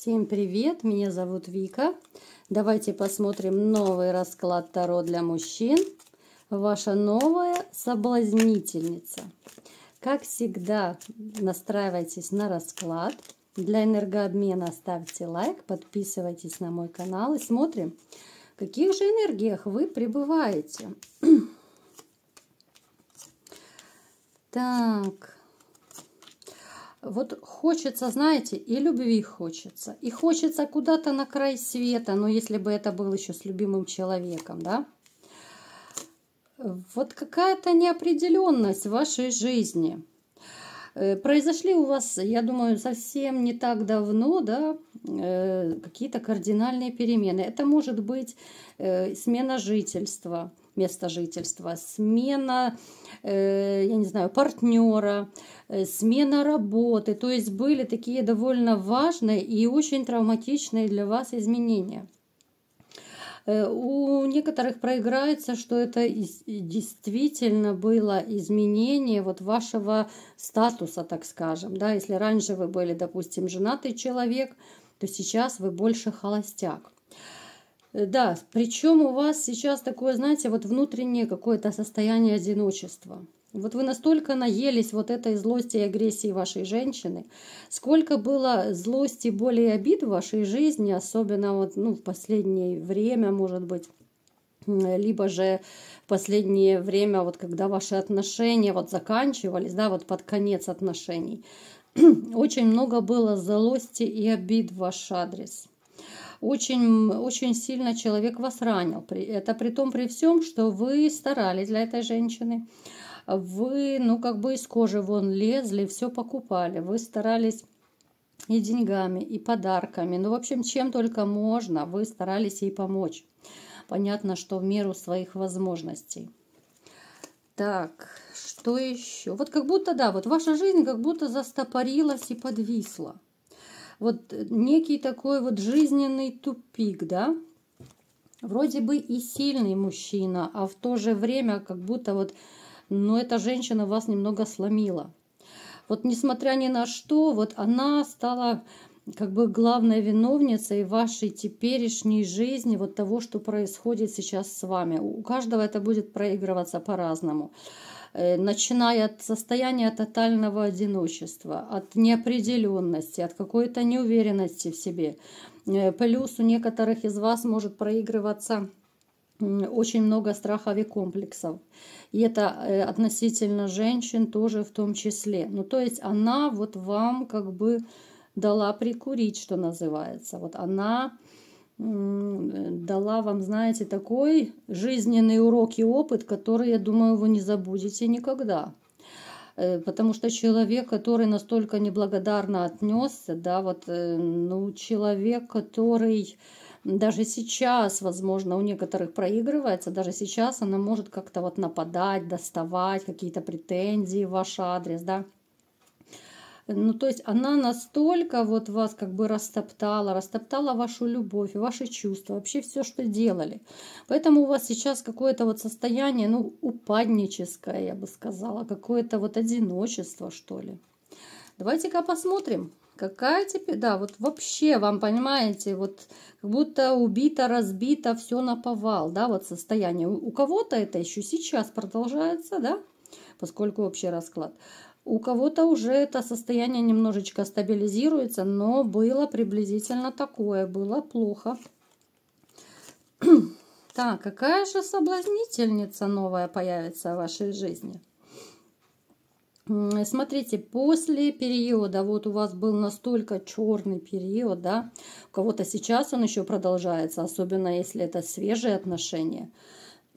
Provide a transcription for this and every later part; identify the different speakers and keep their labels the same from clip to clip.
Speaker 1: Всем привет! Меня зовут Вика. Давайте посмотрим новый расклад Таро для мужчин. Ваша новая соблазнительница. Как всегда, настраивайтесь на расклад. Для энергообмена ставьте лайк, подписывайтесь на мой канал и смотрим, в каких же энергиях вы пребываете. Так, вот хочется, знаете, и любви хочется, и хочется куда-то на край света, но ну, если бы это был еще с любимым человеком, да? Вот какая-то неопределенность в вашей жизни. Э, произошли у вас, я думаю, совсем не так давно, да, э, какие-то кардинальные перемены. Это может быть э, смена жительства – места жительства, смена, э, я не знаю, партнера, э, смена работы. То есть были такие довольно важные и очень травматичные для вас изменения. Э, у некоторых проиграется, что это действительно было изменение вот вашего статуса, так скажем. Да? Если раньше вы были, допустим, женатый человек, то сейчас вы больше холостяк. Э, да, причем у вас сейчас такое, знаете, вот внутреннее какое-то состояние одиночества. Вот вы настолько наелись вот этой злости и агрессии вашей женщины. Сколько было злости, боли и обид в вашей жизни, особенно вот ну, в последнее время, может быть, либо же в последнее время, вот когда ваши отношения вот заканчивались, да, вот под конец отношений. Очень много было злости и обид в ваш адрес очень, очень сильно человек вас ранил. Это при том, при всем, что вы старались для этой женщины. Вы, ну, как бы из кожи вон лезли, все покупали. Вы старались и деньгами, и подарками. Ну, в общем, чем только можно, вы старались ей помочь. Понятно, что в меру своих возможностей. Так, что еще? Вот как будто, да, вот ваша жизнь как будто застопорилась и подвисла вот э, некий такой вот жизненный тупик, да, вроде бы и сильный мужчина, а в то же время как будто вот, но ну, эта женщина вас немного сломила. Вот несмотря ни на что, вот она стала как бы главной виновницей вашей теперешней жизни, вот того, что происходит сейчас с вами. У каждого это будет проигрываться по-разному. Э, начиная от состояния тотального одиночества, от неопределенности, от какой-то неуверенности в себе. Э, плюс у некоторых из вас может проигрываться очень много страхов и комплексов. И это э, относительно женщин тоже в том числе. Ну, то есть она вот вам как бы дала прикурить, что называется. Вот она дала вам, знаете, такой жизненный урок и опыт, который, я думаю, вы не забудете никогда. Э, потому что человек, который настолько неблагодарно отнесся, да, вот, э, ну, человек, который даже сейчас, возможно, у некоторых проигрывается, даже сейчас она может как-то вот нападать, доставать какие-то претензии в ваш адрес, да, ну, то есть она настолько вот вас как бы растоптала, растоптала вашу любовь, ваши чувства, вообще все, что делали. Поэтому у вас сейчас какое-то вот состояние, ну, упадническое, я бы сказала, какое-то вот одиночество, что ли. Давайте-ка посмотрим, какая теперь, да, вот вообще вам, понимаете, вот как будто убито, разбито, все наповал, да, вот состояние. У кого-то это еще сейчас продолжается, да, поскольку общий расклад. У кого-то уже это состояние немножечко стабилизируется, но было приблизительно такое, было плохо. Так, а какая же соблазнительница новая появится в вашей жизни? Смотрите, после периода, вот у вас был настолько черный период, да, у кого-то сейчас он еще продолжается, особенно если это свежие отношения.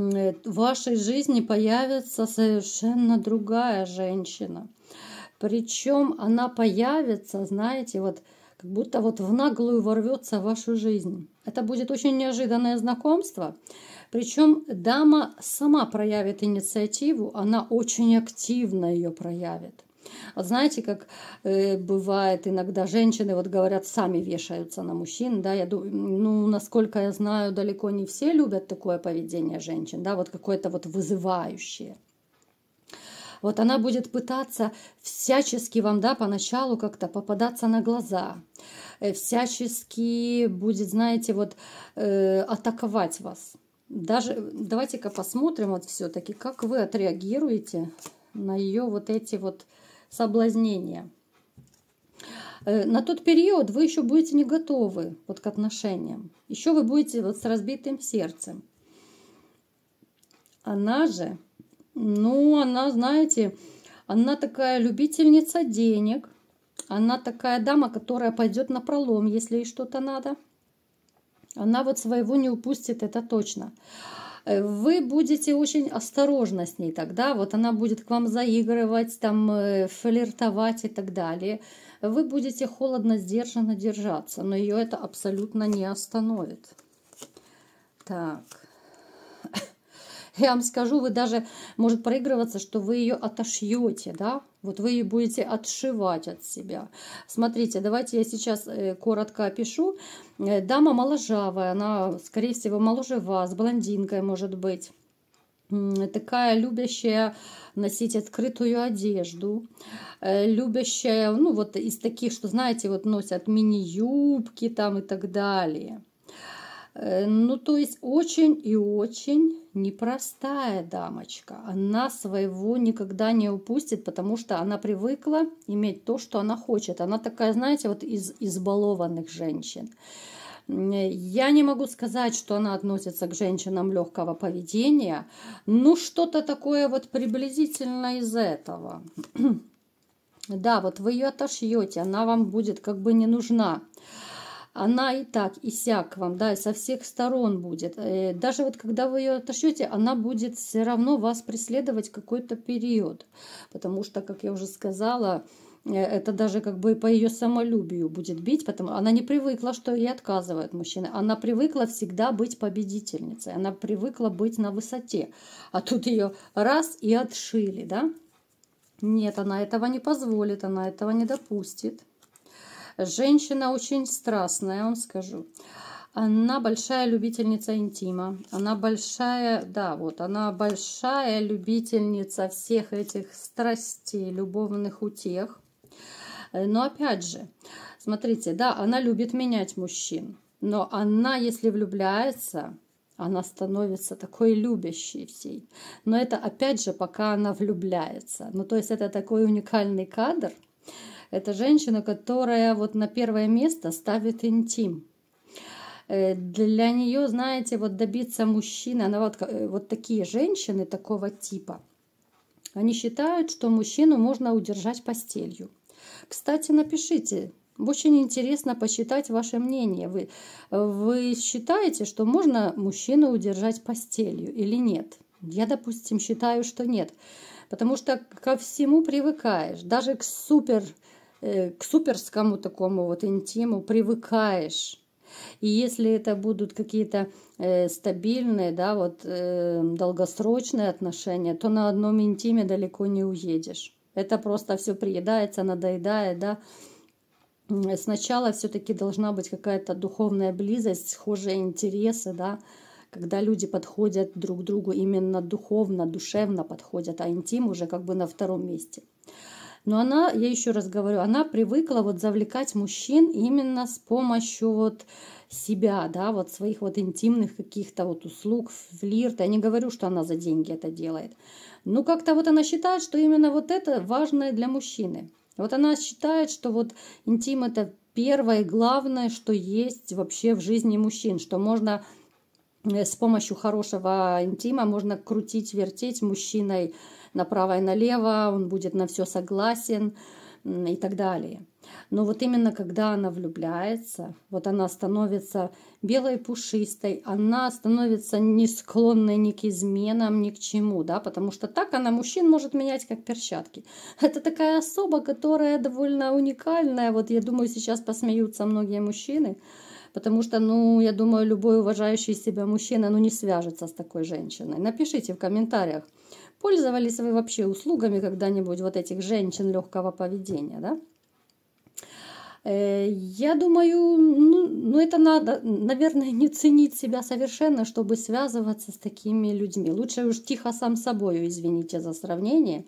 Speaker 1: Э, в вашей жизни появится совершенно другая женщина. Причем она появится, знаете, вот как будто вот в наглую ворвется в вашу жизнь. Это будет очень неожиданное знакомство. Причем дама сама проявит инициативу, она очень активно ее проявит. Вот знаете, как э, бывает иногда женщины, вот говорят, сами вешаются на мужчин, да, я думаю, ну, насколько я знаю, далеко не все любят такое поведение женщин, да, вот какое-то вот вызывающее. Вот она будет пытаться всячески вам, да, поначалу как-то попадаться на глаза, э, всячески будет, знаете, вот э, атаковать вас. Даже давайте-ка посмотрим вот все-таки, как вы отреагируете на ее вот эти вот э, соблазнения. Э, на тот период вы еще будете не готовы вот к отношениям. Еще вы будете вот с разбитым сердцем. Она же, ну, она, знаете, она такая любительница денег. Она такая дама, которая пойдет на пролом, если ей что-то надо. Она вот своего не упустит, это точно. Э, вы будете очень осторожно с ней тогда, вот она будет к вам заигрывать, там, э, флиртовать и так далее. Вы будете холодно, сдержанно держаться, но ее это абсолютно не остановит. Так, я вам скажу, вы даже, может проигрываться, что вы ее отошьете, да, вот вы ее будете отшивать от себя. Смотрите, давайте я сейчас э, коротко опишу. Э, дама моложавая, она, скорее всего, моложе вас, блондинкой может быть такая любящая носить открытую одежду, э, любящая, ну вот из таких, что знаете, вот носят мини-юбки там и так далее. Э, ну, то есть очень и очень непростая дамочка. Она своего никогда не упустит, потому что она привыкла иметь то, что она хочет. Она такая, знаете, вот из избалованных женщин. Я не могу сказать, что она относится к женщинам легкого поведения, но что-то такое вот приблизительно из этого. да, вот вы ее отошьете, она вам будет как бы не нужна она и так, и сяк вам, да, и со всех сторон будет. Э, даже вот когда вы ее отошьете, она будет все равно вас преследовать какой-то период. Потому что, как я уже сказала, э, это даже как бы по ее самолюбию будет бить, потому она не привыкла, что ей отказывают мужчины. Она привыкла всегда быть победительницей, она привыкла быть на высоте. А тут ее раз и отшили, да? Нет, она этого не позволит, она этого не допустит. Женщина очень страстная, я вам скажу. Она большая любительница интима. Она большая, да, вот, она большая любительница всех этих страстей, любовных утех. Но опять же, смотрите, да, она любит менять мужчин. Но она, если влюбляется, она становится такой любящей всей. Но это опять же, пока она влюбляется. Ну, то есть это такой уникальный кадр – это женщина, которая вот на первое место ставит интим. Э, для нее, знаете, вот добиться мужчины, она вот, э, вот такие женщины такого типа, они считают, что мужчину можно удержать постелью. Кстати, напишите, очень интересно посчитать ваше мнение. Вы, вы считаете, что можно мужчину удержать постелью или нет? Я, допустим, считаю, что нет. Потому что ко всему привыкаешь. Даже к супер Э, к суперскому такому вот интиму привыкаешь. И если это будут какие-то э, стабильные, да, вот э, долгосрочные отношения, то на одном интиме далеко не уедешь. Это просто все приедается, надоедает, да. Сначала все-таки должна быть какая-то духовная близость, схожие интересы, да, когда люди подходят друг к другу именно духовно, душевно подходят, а интим уже как бы на втором месте. Но она, я еще раз говорю, она привыкла вот завлекать мужчин именно с помощью вот себя, да, вот своих вот интимных каких-то вот услуг, флирта. Я не говорю, что она за деньги это делает. Но ну, как-то вот она считает, что именно вот это важное для мужчины. Вот она считает, что вот интим это первое главное, что есть вообще в жизни мужчин, что можно э, с помощью хорошего интима можно крутить, вертеть мужчиной направо и налево, он будет на все согласен и так далее. Но вот именно когда она влюбляется, вот она становится белой пушистой, она становится не склонной ни к изменам, ни к чему, да, потому что так она мужчин может менять как перчатки. Это такая особа, которая довольно уникальная, вот я думаю, сейчас посмеются многие мужчины, потому что, ну, я думаю, любой уважающий себя мужчина, ну, не свяжется с такой женщиной. Напишите в комментариях, Пользовались вы вообще услугами когда-нибудь вот этих женщин легкого поведения, да? Э, я думаю, ну, ну это надо, наверное, не ценить себя совершенно, чтобы связываться с такими людьми. Лучше уж тихо сам собой, извините за сравнение,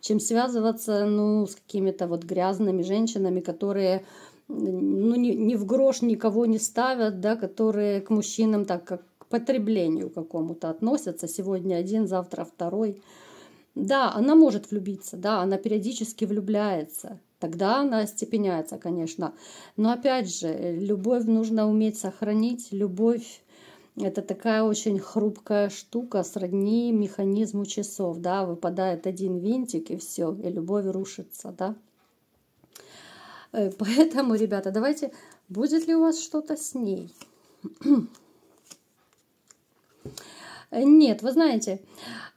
Speaker 1: чем связываться ну, с какими-то вот грязными женщинами, которые ну, ни, ни в грош никого не ставят, да, которые к мужчинам так как потреблению какому-то относятся. Сегодня один, завтра второй. Да, она может влюбиться, да, она периодически влюбляется. Тогда она остепеняется, конечно. Но опять же, любовь нужно уметь сохранить. Любовь это такая очень хрупкая штука, сродни механизму часов, да, выпадает один винтик и все, и любовь рушится, да. Э, поэтому, ребята, давайте, будет ли у вас что-то с ней? Э, нет, вы знаете,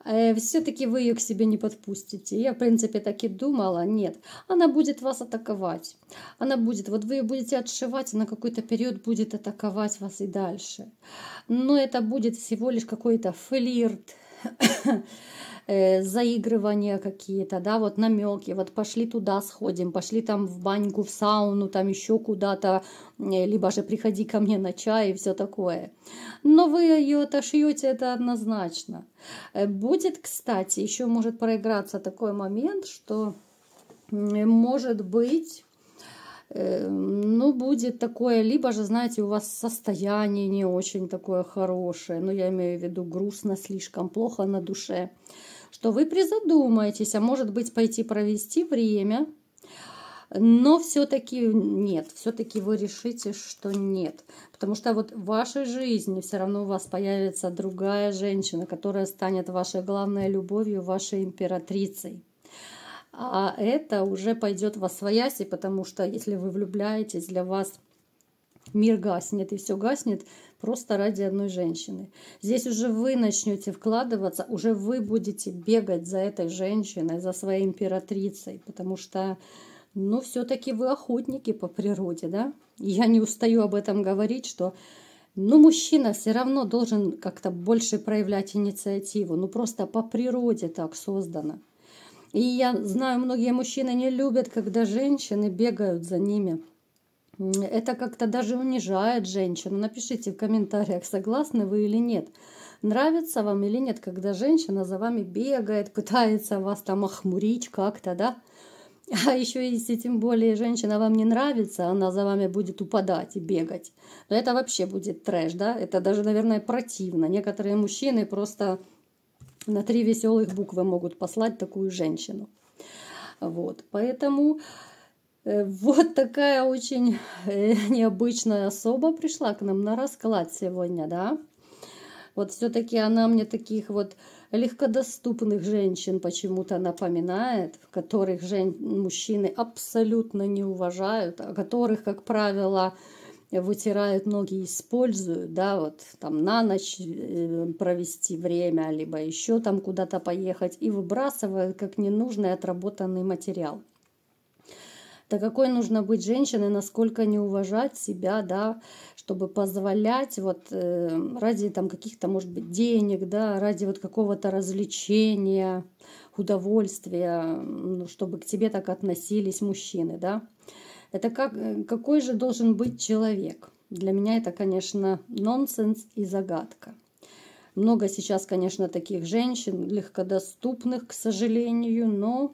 Speaker 1: э, все-таки вы ее к себе не подпустите. Я, в принципе, так и думала. Нет, она будет вас атаковать. Она будет, вот вы ее будете отшивать, она какой-то период будет атаковать вас и дальше. Но это будет всего лишь какой-то флирт, Э, заигрывания какие-то, да, вот намеки, вот пошли туда сходим, пошли там в баньку, в сауну, там еще куда-то, э, либо же приходи ко мне на чай и все такое. Но вы ее отошьете, это однозначно. Э, будет, кстати, еще может проиграться такой момент, что может быть Эм, ну, будет такое, либо же, знаете, у вас состояние не очень такое хорошее, ну, я имею в виду грустно, слишком плохо на душе, что вы призадумаетесь, а может быть, пойти провести время, но все-таки нет, все-таки вы решите, что нет. Потому что вот в вашей жизни все равно у вас появится другая женщина, которая станет вашей главной любовью, вашей императрицей а это уже пойдет во свояси, потому что если вы влюбляетесь, для вас мир гаснет, и все гаснет просто ради одной женщины. Здесь уже вы начнете вкладываться, уже вы будете бегать за этой женщиной, за своей императрицей, потому что, ну, все-таки вы охотники по природе, да? Я не устаю об этом говорить, что ну мужчина все равно должен как-то больше проявлять инициативу. Ну просто по природе так создано. И я знаю, многие мужчины не любят, когда женщины бегают за ними. Это как-то даже унижает женщину. Напишите в комментариях, согласны вы или нет. Нравится вам или нет, когда женщина за вами бегает, пытается вас там охмурить как-то, да? А еще если тем более женщина вам не нравится, она за вами будет упадать и бегать. Но это вообще будет трэш, да? Это даже, наверное, противно. Некоторые мужчины просто на три веселых буквы могут послать такую женщину. Вот, поэтому э, вот такая очень э, необычная особа пришла к нам на расклад сегодня, да? Вот все-таки она мне таких вот легкодоступных женщин почему-то напоминает, которых жен... мужчины абсолютно не уважают, а которых, как правило, вытирают ноги, используют, да, вот там на ночь э, провести время, либо еще там куда-то поехать, и выбрасывают как ненужный отработанный материал. Да какой нужно быть женщиной, насколько не уважать себя, да, чтобы позволять вот э, ради там каких-то, может быть, денег, да, ради вот какого-то развлечения, удовольствия, ну, чтобы к тебе так относились мужчины, да. Это как, э, какой же должен быть человек? Для меня это, конечно, нонсенс и загадка. Много сейчас, конечно, таких женщин, легкодоступных, к сожалению, но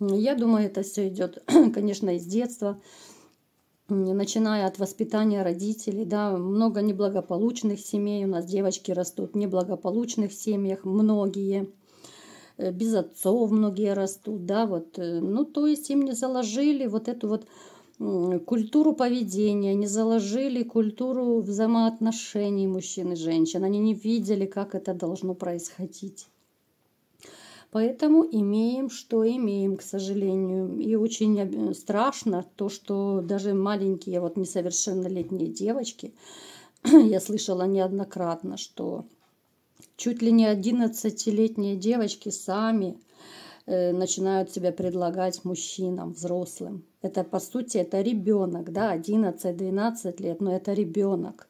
Speaker 1: я думаю, это все идет, конечно, из детства, начиная от воспитания родителей, да, много неблагополучных семей у нас девочки растут в неблагополучных семьях, многие – Э, без отцов многие растут, да, вот. Э, ну, то есть им не заложили вот эту вот культуру поведения, не заложили культуру взаимоотношений мужчин и женщин. Они не видели, как это должно происходить. Поэтому имеем, что имеем, к сожалению. И очень э, страшно то, что даже маленькие, вот несовершеннолетние девочки, я слышала неоднократно, что Чуть ли не 11-летние девочки сами э, начинают себя предлагать мужчинам, взрослым. Это, по сути, это ребенок, да, 11-12 лет, но это ребенок.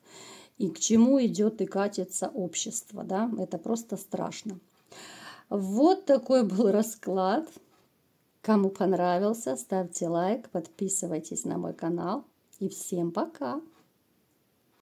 Speaker 1: И к чему идет и катится общество, да, это просто страшно. Вот такой был расклад. Кому понравился, ставьте лайк, подписывайтесь на мой канал. И всем пока!